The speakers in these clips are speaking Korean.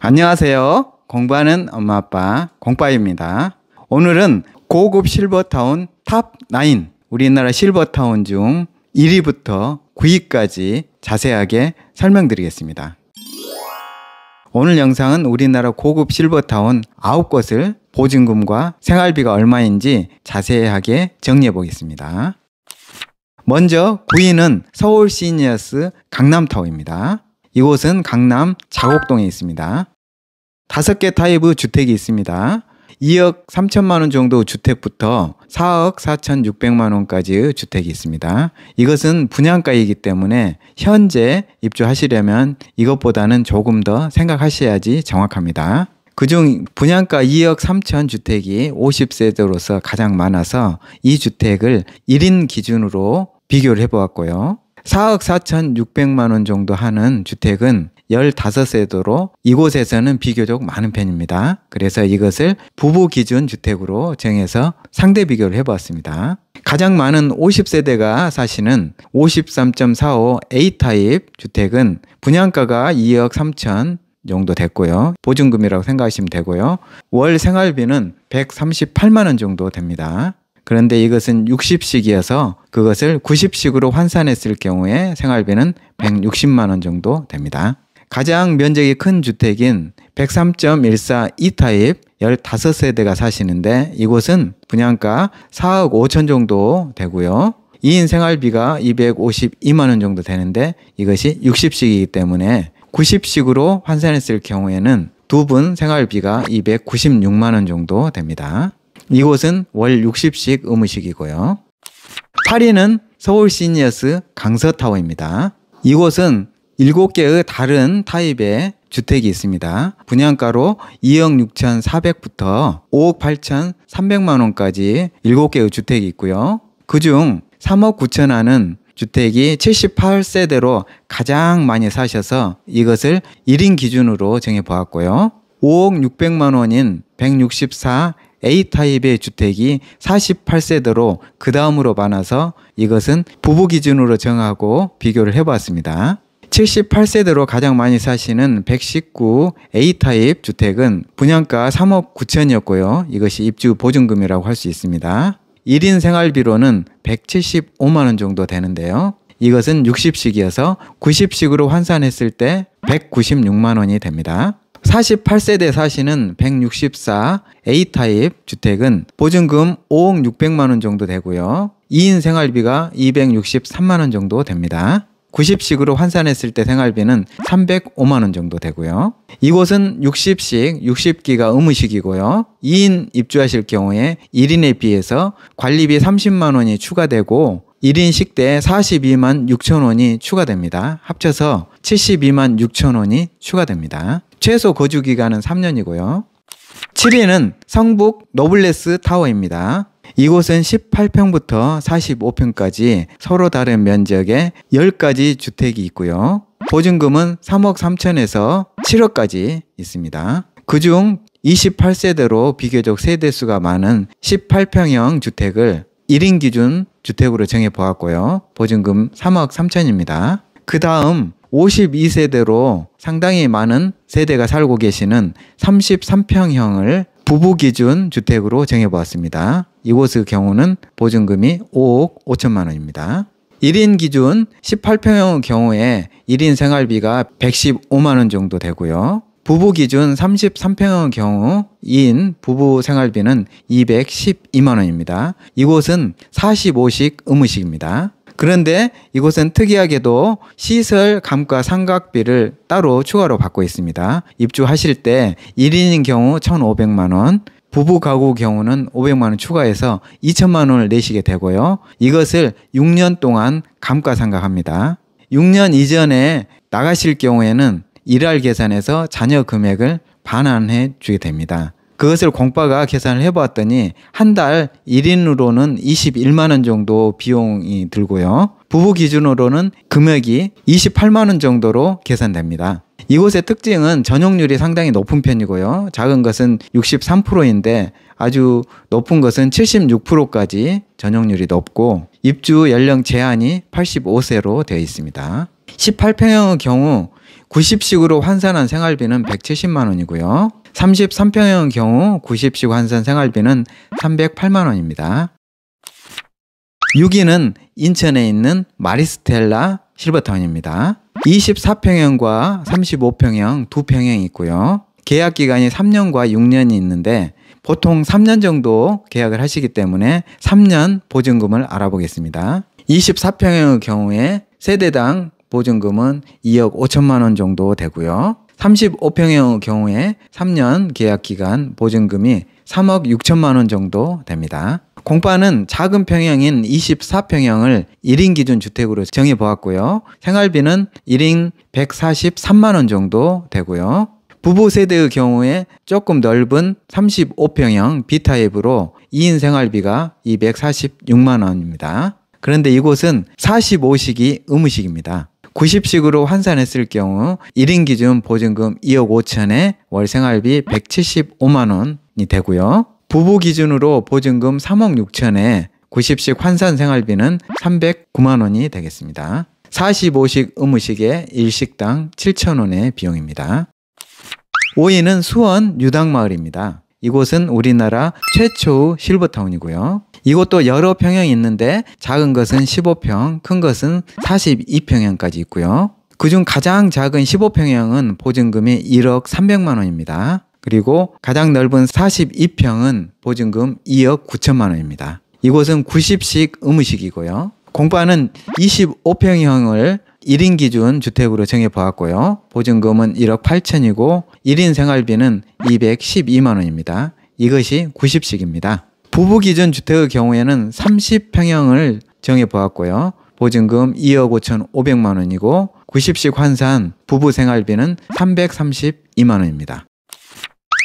안녕하세요. 공부하는 엄마 아빠 공빠입니다. 오늘은 고급 실버타운 탑9 우리나라 실버타운 중 1위부터 9위까지 자세하게 설명드리겠습니다. 오늘 영상은 우리나라 고급 실버타운 9곳을 보증금과 생활비가 얼마인지 자세하게 정리해 보겠습니다. 먼저 9위는 서울 시니어스 강남타워입니다. 이곳은 강남 자곡동에 있습니다. 다섯 개 타입의 주택이 있습니다. 2억 3천만 원 정도 주택부터 4억 4천6백만 원까지의 주택이 있습니다. 이것은 분양가이기 때문에 현재 입주하시려면 이것보다는 조금 더 생각하셔야지 정확합니다. 그중 분양가 2억 3천 주택이 50세대로서 가장 많아서 이 주택을 1인 기준으로 비교를 해보았고요. 4억 4천 6백만 원 정도 하는 주택은 1 5세도로 이곳에서는 비교적 많은 편입니다. 그래서 이것을 부부 기준 주택으로 정해서 상대 비교를 해보았습니다. 가장 많은 50세대가 사시는 53.45 A타입 주택은 분양가가 2억 3천 정도 됐고요. 보증금이라고 생각하시면 되고요. 월 생활비는 138만 원 정도 됩니다. 그런데 이것은 60씩이어서 그것을 90씩으로 환산했을 경우에 생활비는 160만 원 정도 됩니다. 가장 면적이 큰 주택인 103.14 2타입 15세대가 사시는데 이곳은 분양가 4억 5천 정도 되고요. 2인 생활비가 252만 원 정도 되는데 이것이 60씩이기 때문에 90씩으로 환산했을 경우에는 두 분 생활비가 296만 원 정도 됩니다. 이곳은 월 60씩 의무식이고요. 8위는 서울 시니어스 강서타워입니다. 이곳은 7개의 다른 타입의 주택이 있습니다. 분양가로 2억 6,400부터 5억 8,300만 원까지 7개의 주택이 있고요. 그 중 3억 9천 안은 주택이 78세대로 가장 많이 사셔서 이것을 1인 기준으로 정해 보았고요. 5억 600만 원인 164 A타입의 주택이 48세대로 그 다음으로 많아서 이것은 부부 기준으로 정하고 비교를 해봤습니다. 78세대로 가장 많이 사시는 119 A타입 주택은 분양가 3억 9천이었고요. 이것이 입주 보증금이라고 할 수 있습니다. 1인 생활비로는 175만원 정도 되는데요. 이것은 60식이어서 90식으로 환산했을 때 196만원이 됩니다. 48세대 사시는 164 A타입 주택은 보증금 5억 6백만 원 정도 되고요. 2인 생활비가 263만 원 정도 됩니다. 90식으로 환산했을 때 생활비는 305만 원 정도 되고요. 이곳은 60식, 60기가 의무식이고요. 2인 입주하실 경우에 1인에 비해서 관리비 30만 원이 추가되고 1인 식대에 42만 6천 원이 추가됩니다. 합쳐서 72만 6천 원이 추가됩니다. 최소 거주 기간은 3년이고요. 7위는 성북 노블레스 타워입니다. 이곳은 18평부터 45평까지 서로 다른 면적에 10가지 주택이 있고요. 보증금은 3억 3천에서 7억까지 있습니다. 그중 28세대로 비교적 세대수가 많은 18평형 주택을 1인 기준 주택으로 정해 보았고요. 보증금 3억 3천입니다. 그 다음 52세대로 상당히 많은 세대가 살고 계시는 33평형을 부부 기준 주택으로 정해보았습니다. 이곳의 경우는 보증금이 5억 5천만 원입니다. 1인 기준 18평형의 경우에 1인 생활비가 115만 원 정도 되고요. 부부 기준 33평형의 경우 2인 부부 생활비는 212만 원입니다. 이곳은 45식 의무식입니다. 그런데 이곳은 특이하게도 시설 감가 상각비를 따로 추가로 받고 있습니다. 입주하실 때 1인인 경우 1,500만 원, 부부 가구 경우는 500만 원 추가해서 2천만 원을 내시게 되고요. 이것을 6년 동안 감가상각합니다. 6년 이전에 나가실 경우에는 일할 계산에서 잔여 금액을 반환해 주게 됩니다. 그것을 공파가 계산을 해보았더니 한 달 1인으로는 21만 원 정도 비용이 들고요. 부부 기준으로는 금액이 28만 원 정도로 계산됩니다. 이곳의 특징은 전용률이 상당히 높은 편이고요. 작은 것은 63%인데 아주 높은 것은 76%까지 전용률이 높고 입주 연령 제한이 85세로 되어 있습니다. 18평형의 경우 90식으로 환산한 생활비는 170만 원이고요. 33평형의 경우 90식 환산 생활비는 308만 원입니다. 6위는 인천에 있는 마리스텔라 실버타운입니다. 24평형과 35평형 두 평형이 있고요. 계약 기간이 3년과 6년이 있는데 보통 3년 정도 계약을 하시기 때문에 3년 보증금을 알아보겠습니다. 24평형의 경우에 세대당 보증금은 2억 5천만 원 정도 되고요. 35평의 형 경우에 3년 계약 기간 보증금이 3억 6천만 원 정도 됩니다. 공파는 작은 평형인 24평형을 1인 기준 주택으로 정해 보았고요. 생활비는 1인 143만 원 정도 되고요. 부부 세대의 경우에 조금 넓은 35평형 B타입으로 2인 생활비가 246만 원입니다. 그런데 이곳은 45식이 의무식입니다. 90식으로 환산했을 경우 1인 기준 보증금 2억 5천에 월 생활비 175만 원이 되고요. 부부 기준으로 보증금 3억 6천에 90식 환산 생활비는 309만 원이 되겠습니다. 45식 의무식에 1식당 7천 원의 비용입니다. 5위는 수원 유당마을입니다. 이곳은 우리나라 최초의 실버타운이고요. 이것도 여러 평형이 있는데 작은 것은 15평, 큰 것은 42평형까지 있고요. 그중 가장 작은 15평형은 보증금이 1억 300만 원입니다. 그리고 가장 넓은 42평은 보증금 2억 9천만 원입니다. 이곳은 90식 의무식이고요. 공파는 25평형을 1인 기준 주택으로 정해보았고요. 보증금은 1억 8천이고 1인 생활비는 212만 원입니다. 이것이 90식입니다. 부부 기준 주택의 경우에는 30평형을 정해 보았고요. 보증금 2억 5천 5백만 원이고 90씩 환산 부부 생활비는 332만 원입니다.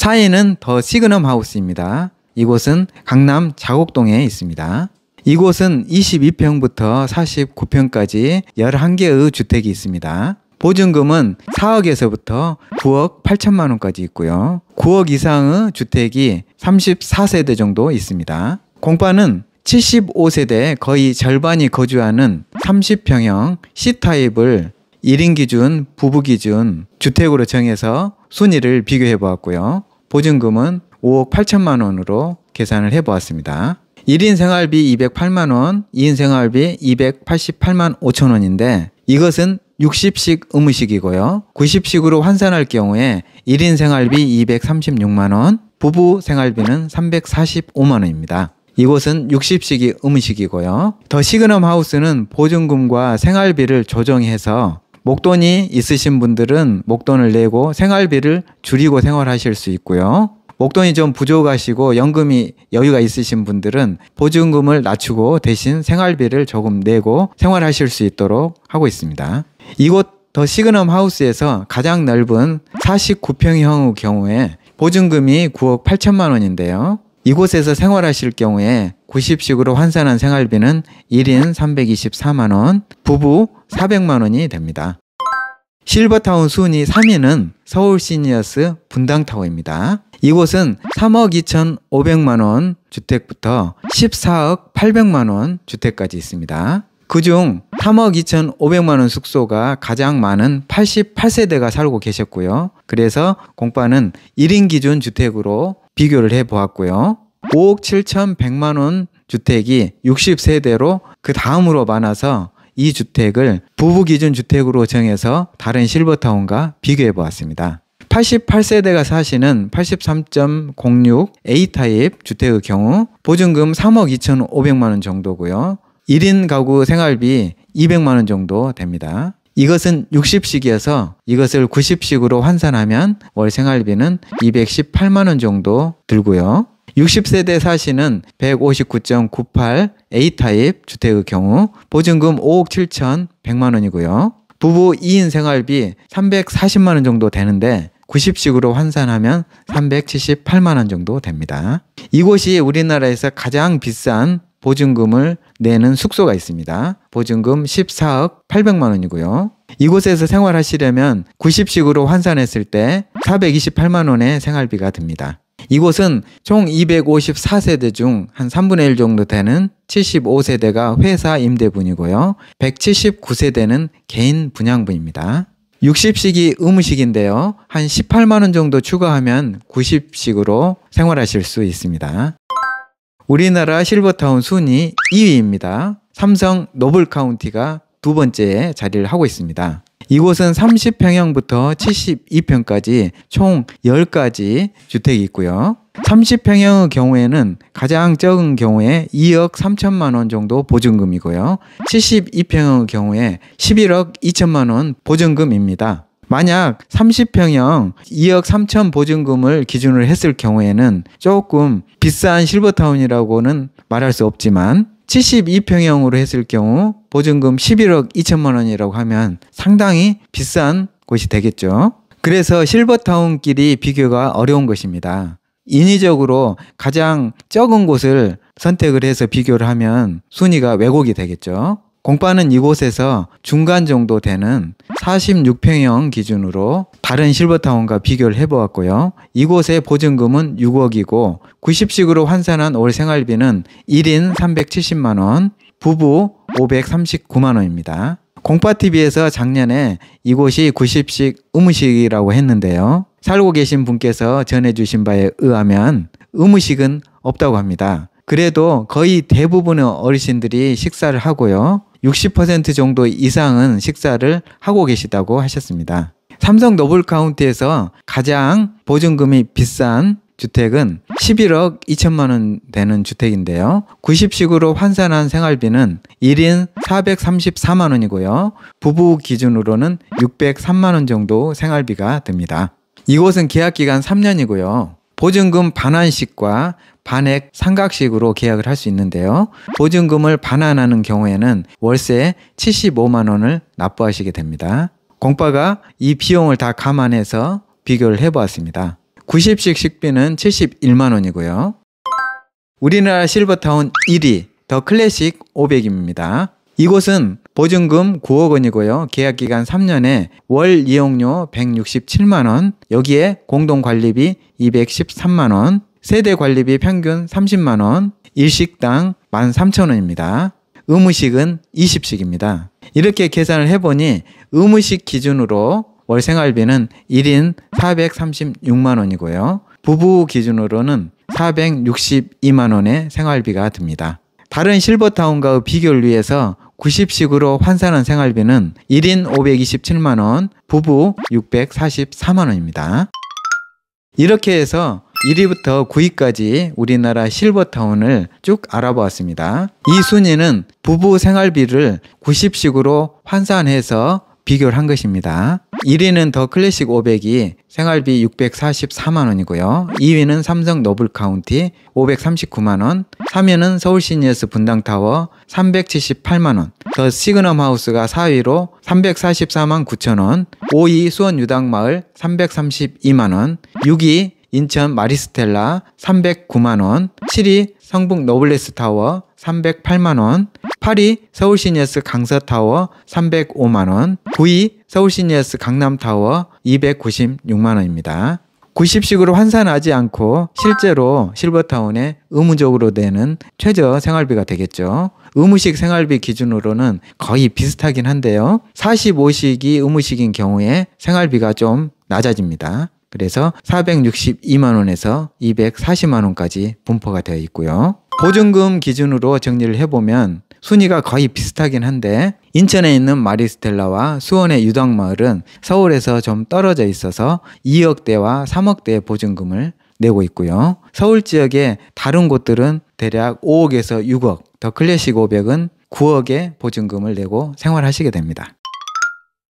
4위는 더 시그넘 하우스입니다. 이곳은 강남 자곡동에 있습니다. 이곳은 22평부터 49평까지 11개의 주택이 있습니다. 보증금은 4억에서부터 9억 8천만 원까지 있고요. 9억 이상의 주택이 34세대 정도 있습니다. 공파는 75세대 거의 절반이 거주하는 30평형 C타입을 1인 기준, 부부 기준 주택으로 정해서 순위를 비교해 보았고요. 보증금은 5억 8천만 원으로 계산을 해 보았습니다. 1인 생활비 208만 원, 2인 생활비 288만 5천 원인데 이것은 60식 의무식이고요. 90식으로 환산할 경우에 1인 생활비 236만원, 부부 생활비는 345만원입니다. 이곳은 60식이 의무식이고요. 더 시그넘 하우스는 보증금과 생활비를 조정해서 목돈이 있으신 분들은 목돈을 내고 생활비를 줄이고 생활하실 수 있고요. 목돈이 좀 부족하시고 연금이 여유가 있으신 분들은 보증금을 낮추고 대신 생활비를 조금 내고 생활하실 수 있도록 하고 있습니다. 이곳 더 시그넘 하우스에서 가장 넓은 49평형의 경우에 보증금이 9억 8천만 원인데요. 이곳에서 생활하실 경우에 90식으로 환산한 생활비는 1인 324만 원, 부부 400만 원이 됩니다. 실버타운 순위 3위는 서울 시니어스 분당타워입니다. 이곳은 3억 2,500만 원 주택부터 14억 800만 원 주택까지 있습니다. 그중 3억 2,500만 원 숙소가 가장 많은 88세대가 살고 계셨고요. 그래서 공파는 1인 기준 주택으로 비교를 해 보았고요. 5억 7,100만 원 주택이 60세대로 그 다음으로 많아서 이 주택을 부부 기준 주택으로 정해서 다른 실버타운과 비교해 보았습니다. 88세대가 사시는 83.06 A타입 주택의 경우 보증금 3억 2,500만 원 정도고요. 1인 가구 생활비 200만 원 정도 됩니다. 이것은 6 0식이어서 이것을 9 0식으로 환산하면 월 생활비는 218만 원 정도 들고요. 60세대 사시는 159.98 A타입 주택의 경우 보증금 5억 7천 100만 원이고요. 부부 2인 생활비 340만 원 정도 되는데 90식으로 환산하면 378만 원 정도 됩니다. 이곳이 우리나라에서 가장 비싼 보증금을 내는 숙소가 있습니다. 보증금 14억 800만 원이고요. 이곳에서 생활하시려면 90식으로 환산했을 때 428만 원의 생활비가 듭니다. 이곳은 총 254세대 중 한 3분의 1 정도 되는 75세대가 회사 임대분이고요. 179세대는 개인 분양분입니다. 60식이 의무식인데요. 한 18만원 정도 추가하면 90식으로 생활하실 수 있습니다. 우리나라 실버타운 순위 2위입니다. 삼성 노블 카운티가 두 번째 자리를 하고 있습니다. 이곳은 30평형부터 72평까지 총 10가지 주택이 있고요. 30평형의 경우에는 가장 적은 경우에 2억 3천만 원 정도 보증금이고요. 72평형의 경우에 11억 2천만 원 보증금입니다. 만약 30평형 2억 3천 보증금을 기준으로 했을 경우에는 조금 비싼 실버타운이라고는 말할 수 없지만 72평형으로 했을 경우 보증금 11억 2천만 원이라고 하면 상당히 비싼 곳이 되겠죠. 그래서 실버타운끼리 비교가 어려운 것입니다. 인위적으로 가장 적은 곳을 선택을 해서 비교를 하면 순위가 왜곡이 되겠죠. 공빠는 이곳에서 중간 정도 되는 46평형 기준으로 다른 실버타운과 비교를 해보았고요. 이곳의 보증금은 6억이고 90식으로 환산한 월 생활비는 1인 370만원, 부부 539만원입니다. 공파TV에서 작년에 이곳이 90식 의무식이라고 했는데요. 살고 계신 분께서 전해주신 바에 의하면 의무식은 없다고 합니다. 그래도 거의 대부분의 어르신들이 식사를 하고요. 60% 정도 이상은 식사를 하고 계시다고 하셨습니다. 삼성 노블 카운티에서 가장 보증금이 비싼 주택은 11억 2천만 원 되는 주택인데요. 90식으로 환산한 생활비는 1인 434만 원이고요. 부부 기준으로는 603만 원 정도 생활비가 듭니다. 이곳은 계약 기간 3년이고요. 보증금 반환식과 반액 삼각식으로 계약을 할 수 있는데요. 보증금을 반환하는 경우에는 월세 75만 원을 납부하시게 됩니다. 공파가 이 비용을 다 감안해서 비교를 해보았습니다. 90식 식비는 71만 원이고요. 우리나라 실버타운 1위 더 클래식 500입니다. 이곳은 보증금 9억 원이고요. 계약 기간 3년에 월 이용료 167만 원, 여기에 공동 관리비 213만 원, 세대 관리비 평균 30만 원, 일식당 13,000원입니다. 의무식은 20식입니다. 이렇게 계산을 해보니 의무식 기준으로 월 생활비는 1인 436만 원이고요. 부부 기준으로는 462만 원의 생활비가 듭니다. 다른 실버타운과의 비교를 위해서 90식으로 환산한 생활비는 1인 527만 원, 부부 644만 원입니다. 이렇게 해서 1위부터 9위까지 우리나라 실버타운을 쭉 알아보았습니다. 이 순위는 부부 생활비를 90식으로 환산해서 비교를 한 것입니다. 1위는 더 클래식 500이 생활비 644만 원이고요. 2위는 삼성 노블 카운티 539만 원, 3위는 서울 시니어스 분당타워 378만 원, 더 시그넘 하우스가 4위로 344만 9천 원, 5위 수원 유당마을 332만 원, 6위 인천 마리스텔라 309만원, 7위 성북 노블레스 타워 308만원, 8위 서울 시니어스 강서타워 305만원, 9위 서울 시니어스 강남타워 296만원입니다. 90식으로 환산하지 않고 실제로 실버타운에 의무적으로 되는 최저 생활비가 되겠죠. 의무식 생활비 기준으로는 거의 비슷하긴 한데요. 45식이 의무식인 경우에 생활비가 좀 낮아집니다. 그래서 462만 원에서 240만 원까지 분포가 되어 있고요. 보증금 기준으로 정리를 해보면 순위가 거의 비슷하긴 한데 인천에 있는 마리스텔라와 수원의 유덕마을은 서울에서 좀 떨어져 있어서 2억대와 3억대의 보증금을 내고 있고요. 서울 지역의 다른 곳들은 대략 5억에서 6억, 더 클래식 500은 9억의 보증금을 내고 생활하시게 됩니다.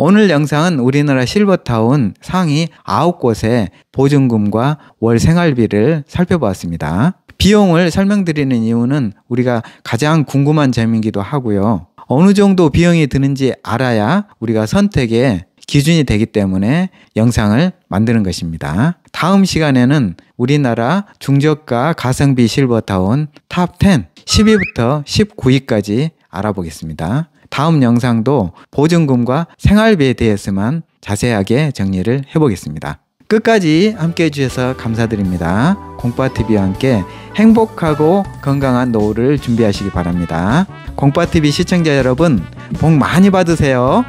오늘 영상은 우리나라 실버타운 상위 9곳의 보증금과 월 생활비를 살펴보았습니다. 비용을 설명드리는 이유는 우리가 가장 궁금한 점이기도 하고요. 어느 정도 비용이 드는지 알아야 우리가 선택의 기준이 되기 때문에 영상을 만드는 것입니다. 다음 시간에는 우리나라 중저가 가성비 실버타운 탑 10, 10위부터 19위까지 알아보겠습니다. 다음 영상도 보증금과 생활비에 대해서만 자세하게 정리를 해보겠습니다. 끝까지 함께 해주셔서 감사드립니다. 공빠 t v 와 함께 행복하고 건강한 노후를 준비하시기 바랍니다. 공빠 t v 시청자 여러분, 복 많이 받으세요.